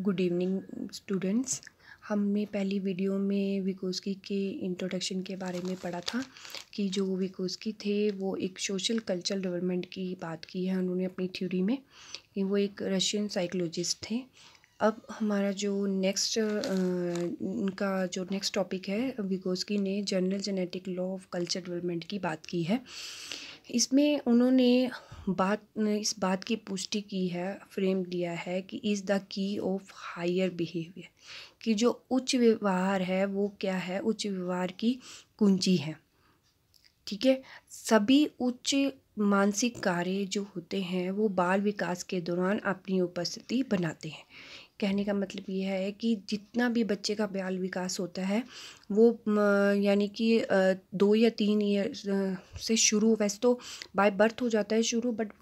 good evening students हमने पहली video में विकोस्की के इंट्रोडक्शन के बारे में पढ़ा था कि जो विकोस्की थे वो एक सोशल कल्चरल डेवलपमेंट की बात की है उन्होंने अपनी थ्योरी में कि वो एक रशियन साइकोलॉजिस्ट थे अब हमारा जो नेक्स्ट इनका जो नेक्स्ट टॉपिक है विकोस्की ने general genetic law of culture development की बात की है इसमें उन्होंने बात इस बात की पुष्टि की है फ्रेम दिया है कि is the key of higher behaviour कि जो उच्च व्यवहार है वो क्या है उच्च व्यवहार की कुंजी है ठीक है सभी उच्च मानसिक कार्य जो होते हैं वो बाल विकास के दौरान अपनी उपस्थिति बनाते हैं कहने का मतलब ये है कि जितना भी बच्चे का बाल विकास होता है वो यानी कि दो या तीन ईयर से शुरू वैसे तो बाय बर्थ हो जाता है शुरू बट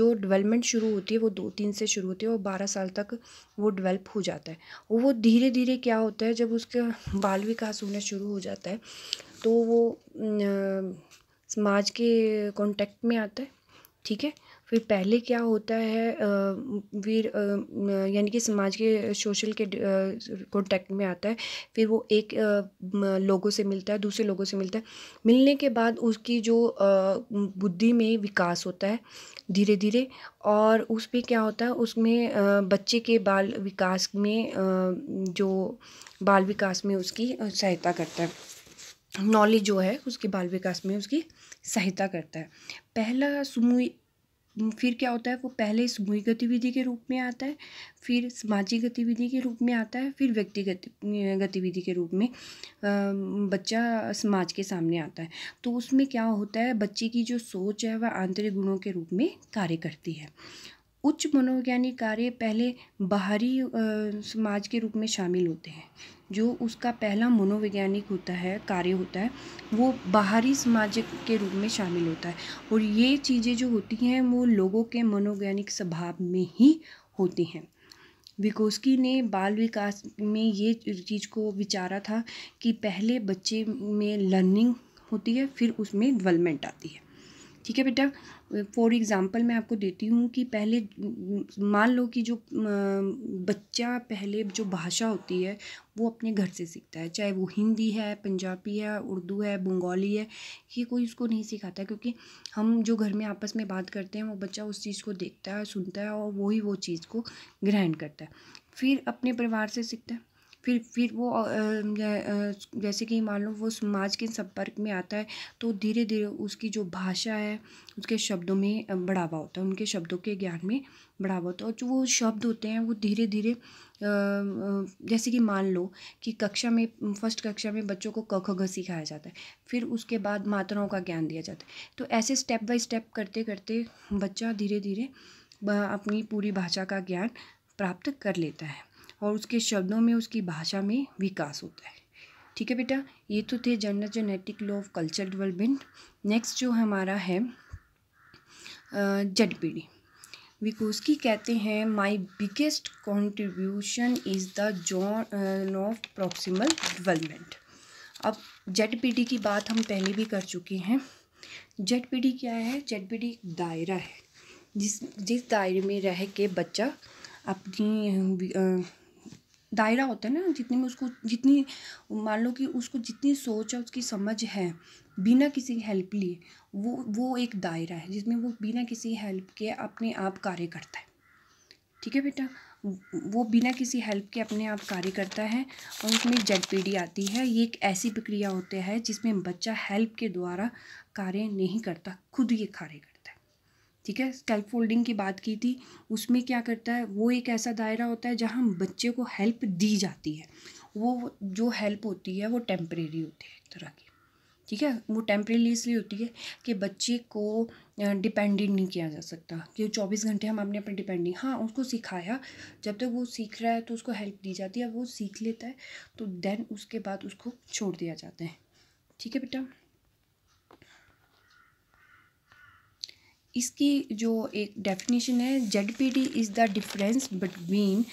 जो डेवलपमेंट शुरू होती है वो दो तीन से शुरू होती है और बारह साल तक वो डेवलप हो जाता है और वो धीरे धीरे क्या होता है जब उसका बाल विकास होना शुरू हो जाता है तो वो समाज के कॉन्टेक्ट में आता है ठीक है फिर पहले क्या होता है वीर यानी कि समाज के सोशल के कॉन्टैक्ट में आता है फिर वो एक लोगों से मिलता है दूसरे लोगों से मिलता है मिलने के बाद उसकी जो बुद्धि में विकास होता है धीरे धीरे और उस पर क्या होता है उसमें बच्चे के बाल विकास में जो बाल विकास में उसकी सहायता करता है नॉलेज जो है उसके बाल विकास में उसकी सहायता करता है पहला समूह फिर क्या होता है वो पहले समूह गतिविधि के रूप में आता है फिर सामाजिक गतिविधि के रूप में आता है फिर व्यक्तिगत गतिविधि के रूप में बच्चा समाज के सामने आता है तो उसमें क्या होता है बच्चे की जो सोच है वह आंतरिक गुणों के रूप में कार्य करती है उच्च मनोवैज्ञानिक कार्य पहले बाहरी समाज के रूप में शामिल होते हैं जो उसका पहला मनोवैज्ञानिक होता है कार्य होता है वो बाहरी समाज के रूप में शामिल होता है और ये चीज़ें जो होती हैं वो लोगों के मनोवैज्ञानिक स्वभाव में ही होती हैं विकोस्की ने बाल विकास में ये चीज़ को विचारा था कि पहले बच्चे में लर्निंग होती है फिर उसमें डेवलपमेंट आती है ठीक है बेटा फॉर एग्ज़ाम्पल मैं आपको देती हूँ कि पहले मान लो कि जो बच्चा पहले जो भाषा होती है वो अपने घर से सीखता है चाहे वो हिंदी है पंजाबी है उर्दू है बंगाली है ये कोई उसको नहीं सिखाता क्योंकि हम जो घर में आपस में बात करते हैं वो बच्चा उस चीज़ को देखता है सुनता है और वही वो, वो चीज़ को ग्रहण करता है फिर अपने परिवार से सीखता है फिर फिर वो जैसे कि मान लो वो समाज के संपर्क में आता है तो धीरे धीरे उसकी जो भाषा है उसके शब्दों में बढ़ावा होता है उनके शब्दों के ज्ञान में बढ़ावा होता है और जो वो शब्द होते हैं वो धीरे धीरे जैसे कि मान लो कि कक्षा में फर्स्ट कक्षा में बच्चों को क ख घ सिखाया जाता है फिर उसके बाद मात्राओं का ज्ञान दिया जाता है तो ऐसे स्टेप बाय स्टेप करते करते बच्चा धीरे धीरे अपनी पूरी भाषा का ज्ञान प्राप्त कर लेता है और उसके शब्दों में उसकी भाषा में विकास होता है ठीक है बेटा ये तो थे general genetic law of culture development next जो हमारा है जट पीढ़ी विकोस्की कहते हैं my biggest contribution is the zone of proximal development अब जेड पीढ़ी की बात हम पहले भी कर चुके हैं जेड पीढ़ी क्या है जेड पीढ़ी एक दायरा है जिस जिस दायरे में रह के बच्चा अपनी दायरा होता है ना जितने में उसको जितनी मान लो कि उसको जितनी सोच है उसकी समझ है बिना किसी हेल्प लिए वो वो एक दायरा है जिसमें वो बिना किसी हेल्प के अपने आप कार्य करता है ठीक है बेटा वो बिना किसी हेल्प के अपने आप कार्य करता है और उसमें पी आती है ये एक ऐसी प्रक्रिया होती है जिसमें बच्चा हेल्प के द्वारा कार्य नहीं करता खुद ये कार्य करता ठीक है स्कैल्प फोल्डिंग की बात की थी उसमें क्या करता है वो एक ऐसा दायरा होता है जहाँ बच्चे को हेल्प दी जाती है वो जो हेल्प होती है वो टेम्परेरी होती है एक तरह की ठीक है वो टेम्परेली इसलिए होती है कि बच्चे को डिपेंडेंट नहीं किया जा सकता कि वो चौबीस घंटे हम अपने अपने डिपेंडिंग हाँ उसको सिखाया जब तक वो सीख रहा है तो उसको हेल्प दी जाती है वो सीख लेता है तो देन उसके बाद उसको छोड़ दिया जाता है ठीक है बेटा इसकी जो एक डेफिनेशन है Z P D is the difference between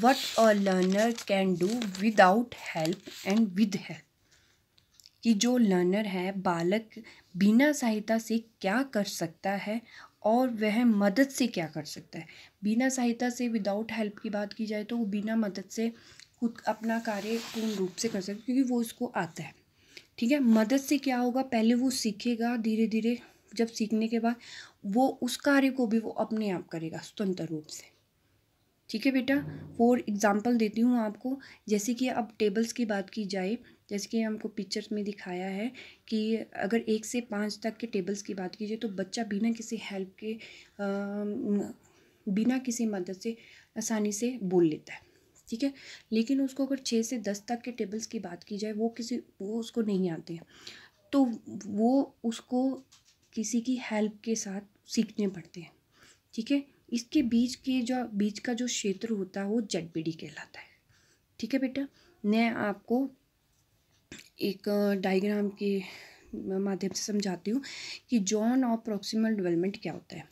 what a learner can do without help and with help कि जो लर्नर है बालक बिना सहायता से क्या कर सकता है और वह मदद से क्या कर सकता है बिना सहायता से विदाउट हेल्प की बात की जाए तो वो बिना मदद से खुद अपना कार्य पूर्ण रूप से कर सकता है क्योंकि वो उसको आता है ठीक है मदद से क्या होगा पहले वो सीखेगा धीरे धीरे जब सीखने के बाद वो उस कार्य को भी वो अपने आप करेगा स्वतंत्र रूप से ठीक है बेटा फॉर एग्ज़ाम्पल देती हूँ आपको जैसे कि अब टेबल्स की बात की जाए जैसे कि हमको पिक्चर्स में दिखाया है कि अगर एक से पाँच तक के टेबल्स की बात की जाए तो बच्चा बिना किसी हेल्प के बिना किसी मदद से आसानी से बोल लेता है ठीक है लेकिन उसको अगर छः से दस तक के टेबल्स की बात की जाए वो किसी वो उसको नहीं आते हैं तो वो उसको किसी की हेल्प के साथ सीखने पड़ते हैं ठीक है इसके बीच के जो बीच का जो क्षेत्र होता है वो जेड बी डी कहलाता है ठीक है बेटा मैं आपको एक डायग्राम के माध्यम से समझाती हूँ कि जॉन ऑफ प्रॉक्सिमल डेवलपमेंट क्या होता है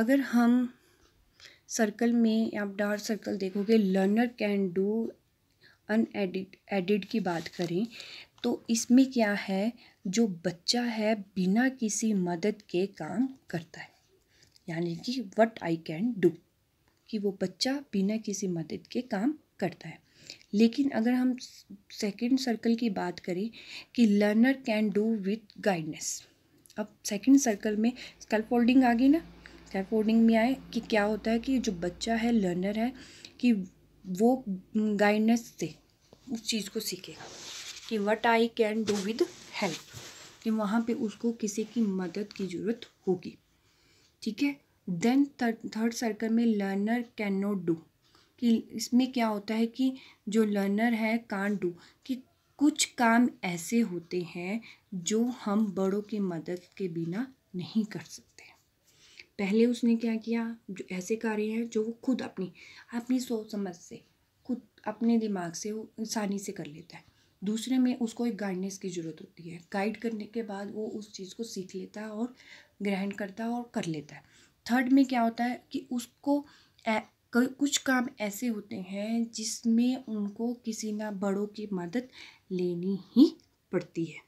अगर हम सर्कल में आप डार्क सर्कल देखोगे learner can do unaided aided की बात करें तो इसमें क्या है जो बच्चा है बिना किसी मदद के काम करता है यानी कि वट आई कैन डू कि वो बच्चा बिना किसी मदद के काम करता है लेकिन अगर हम सेकंड सर्कल की बात करें कि learner can do with guidance अब सेकंड सर्कल में होल्डिंग आ गई ना होल्डिंग में आए कि क्या होता है कि जो बच्चा है लर्नर है कि वो गाइडनेस से उस चीज़ को सीखेगा कि what I can do with help कि वहाँ पे उसको किसी की मदद की ज़रूरत होगी ठीक है देन थर्ड सर्कल में लर्नर कैन नॉट डू कि इसमें क्या होता है कि जो लर्नर है कान डू कि कुछ काम ऐसे होते हैं जो हम बड़ों की मदद के बिना नहीं कर सकते पहले उसने क्या किया जो ऐसे कार्य हैं जो वो खुद अपनी अपनी सोच समझ से खुद अपने दिमाग से वो आसानी से कर लेता है दूसरे में उसको एक गाइडनेस की ज़रूरत होती है गाइड करने के बाद वो उस चीज़ को सीख लेता है और ग्रहण करता है और कर लेता है थर्ड में क्या होता है कि उसको कुछ काम ऐसे होते हैं जिसमें उनको किसी ना बड़ों की मदद लेनी ही पड़ती है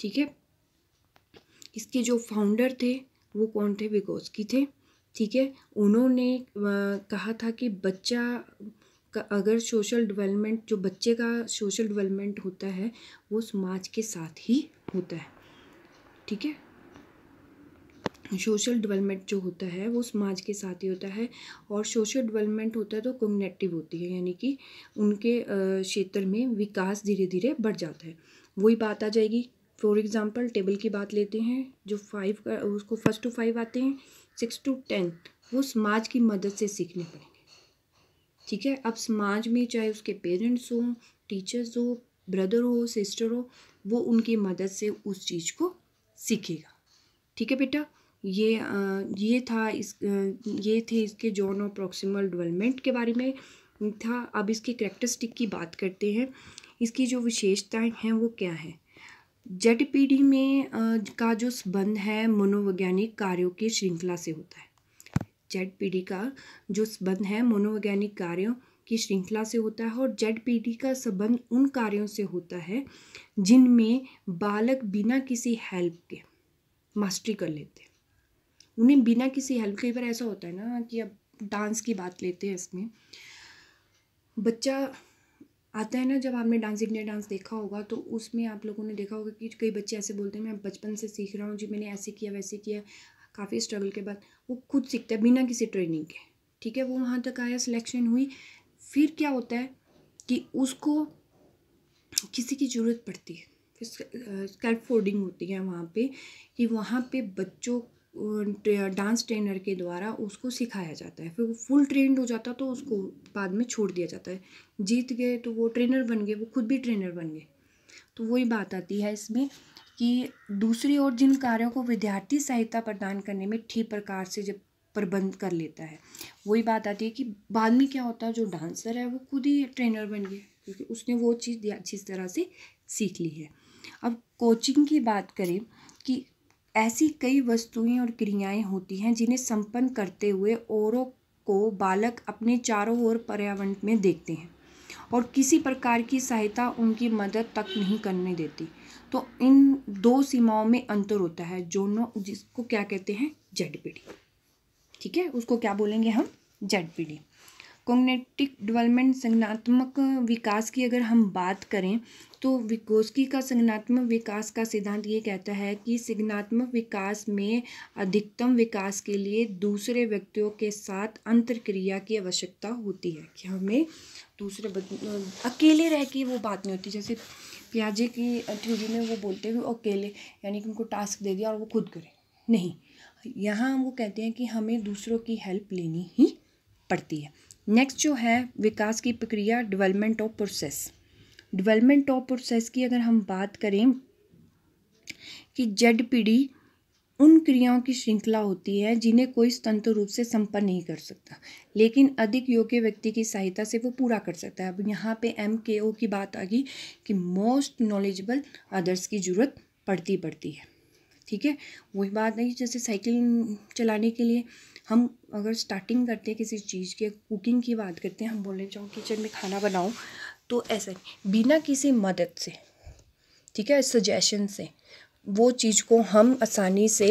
ठीक है इसके जो फाउंडर थे वो कौन थे विगोस्की थे ठीक है उन्होंने कहा था कि बच्चा का अगर सोशल डेवलपमेंट जो बच्चे का सोशल डेवलपमेंट होता है वो समाज के साथ ही होता है ठीक है सोशल डेवलपमेंट जो होता है वो समाज के साथ ही होता है और सोशल डेवलपमेंट होता है तो कोग्नेटिव होती है यानी कि उनके क्षेत्र में विकास धीरे धीरे बढ़ जाता है वही बात आ जाएगी फॉर एग्ज़ाम्पल टेबल की बात लेते हैं जो फाइव उसको फर्स्ट टू फाइव आते हैं सिक्स टू टेन वो समाज की मदद से सीखने पड़े ठीक है अब समाज में चाहे उसके पेरेंट्स हों टीचर्स हो ब्रदर हो सिस्टर हो वो उनकी मदद से उस चीज़ को सीखेगा ठीक है बेटा ये आ, ये था इस आ, ये थे इसके जोन ऑफ प्रॉक्सिमल डेवलपमेंट के बारे में था अब इसकी करेक्टरिस्टिक की बात करते हैं इसकी जो विशेषताएं हैं वो क्या हैं जेड पीढ़ी में आ, का जो संबंध है मनोवैज्ञानिक कार्यों की श्रृंखला से होता है जेड पीढ़ी का जो संबंध है मनोवैज्ञानिक कार्यों की श्रृंखला से होता है और जेड पीढ़ी का संबंध उन कार्यों से होता है जिनमें बालक बिना किसी हेल्प के मास्टरी कर लेते हैं उन्हें बिना किसी हेल्प कई बार ऐसा होता है ना कि अब डांस की बात लेते हैं इसमें बच्चा आता है ना जब आपने डांस इंडिया डांस देखा होगा तो उसमें आप लोगों ने देखा होगा कि कई बच्चे ऐसे बोलते हैं मैं बचपन से सीख रहा हूँ जी मैंने ऐसे किया वैसे किया काफ़ी स्ट्रगल के बाद वो खुद सीखता है बिना किसी ट्रेनिंग के ठीक है वो वहाँ तक आया सिलेक्शन हुई फिर क्या होता है कि उसको किसी की ज़रूरत पड़ती है फिर स्कैल्प फोल्डिंग होती है वहाँ पे कि वहाँ पे बच्चों डांस ट्रेनर के द्वारा उसको सिखाया जाता है फिर वो फुल ट्रेंड हो जाता तो उसको बाद में छोड़ दिया जाता है जीत गए तो वो ट्रेनर बन गए वो खुद भी ट्रेनर बन गए तो वही बात आती है इसमें कि दूसरी ओर जिन कार्यों को विद्यार्थी सहायता प्रदान करने में ठीक प्रकार से जब प्रबंध कर लेता है वही बात आती है कि बाद में क्या होता है जो डांसर है वो खुद ही ट्रेनर बन गया क्योंकि उसने वो चीज़ अच्छी तरह से सीख ली है अब कोचिंग की बात करें कि ऐसी कई वस्तुएं और क्रियाएं होती हैं जिन्हें संपन्न करते हुए औरों को बालक अपने चारों ओर पर्यावरण में देखते हैं और किसी प्रकार की सहायता उनकी मदद तक नहीं करने देती तो इन दो सीमाओं में अंतर होता है जोनो जिसको क्या कहते हैं जेड पीढ़ी ठीक है उसको क्या बोलेंगे हम जेड पीढ़ी कॉग्नेटिक डेवलपमेंट संगनात्मक विकास की अगर हम बात करें तो विकोस्की का संगनात्मक विकास का सिद्धांत ये कहता है कि संगनात्मक विकास में अधिकतम विकास के लिए दूसरे व्यक्तियों के साथ अंतरक्रिया की आवश्यकता होती है कि हमें दूसरे अकेले रह के वो बात नहीं होती जैसे पियाजे की थ्योरी में वो बोलते हैं वो अकेले यानी कि उनको टास्क दे दिया और वो खुद करें नहीं यहाँ हम वो कहते हैं कि हमें दूसरों की हेल्प लेनी ही पड़ती है नेक्स्ट जो है विकास की प्रक्रिया development of process development of process की अगर हम बात करें कि जेड पी डी उन क्रियाओं की श्रृंखला होती है जिन्हें कोई स्वतंत्र रूप से संपन्न नहीं कर सकता लेकिन अधिक योग्य व्यक्ति की सहायता से वो पूरा कर सकता है अब यहाँ पे एम के ओ की बात आ गई कि मोस्ट नॉलेजेबल अदर्स की ज़रूरत पड़ती पड़ती है ठीक है वही बात नहीं जैसे साइकिल चलाने के लिए हम अगर स्टार्टिंग करते हैं किसी चीज़ की कुकिंग की बात करते हैं हम बोले जाऊँ किचन में खाना बनाऊँ तो ऐसा बिना किसी मदद से ठीक है सजेशन से वो चीज़ को हम आसानी से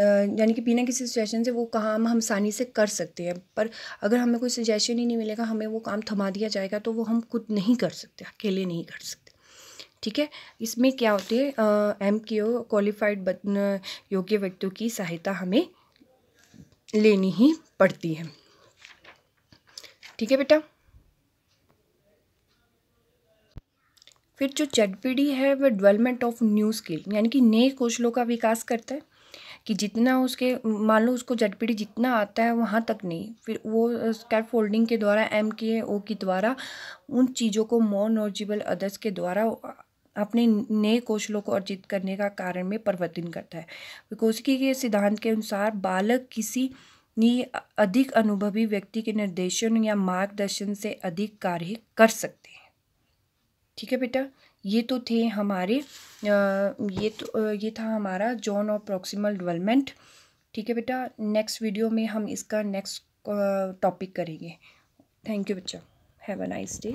यानी कि बिना किसी सजेशन से वो काम हम आसानी से कर सकते हैं पर अगर हमें कोई सजेशन ही नहीं मिलेगा हमें वो काम थमा दिया जाएगा तो वो हम खुद नहीं कर सकते अकेले नहीं कर सकते ठीक है इसमें क्या होती है एम के ओ क्वालिफाइड योग्य व्यक्तियों की सहायता हमें लेनी ही पड़ती है ठीक है बेटा फिर जो पीढ़ी है वह डेवलपमेंट ऑफ न्यू स्किल यानी कि नए कौशलों का विकास करता है कि जितना उसके मान लो उसको जेड जितना आता है वहाँ तक नहीं फिर वो स्कैप फोल्डिंग के द्वारा एम के ओ के द्वारा उन चीज़ों को मोर नॉर्जिबल अदर्स के द्वारा अपने नए कौशलों को अर्जित करने का कारण में परिवर्तन करता है विकोसकी के सिद्धांत के अनुसार बालक किसी ये अधिक अनुभवी व्यक्ति के निर्देशन या मार्गदर्शन से अधिक कार्य कर सकते हैं ठीक है बेटा ये तो थे हमारे ये तो ये था हमारा जोन ऑफ प्रॉक्सिमल डेवलपमेंट ठीक है बेटा नेक्स्ट वीडियो में हम इसका नेक्स्ट टॉपिक करेंगे थैंक यू बच्चा हैव अ नाइस डे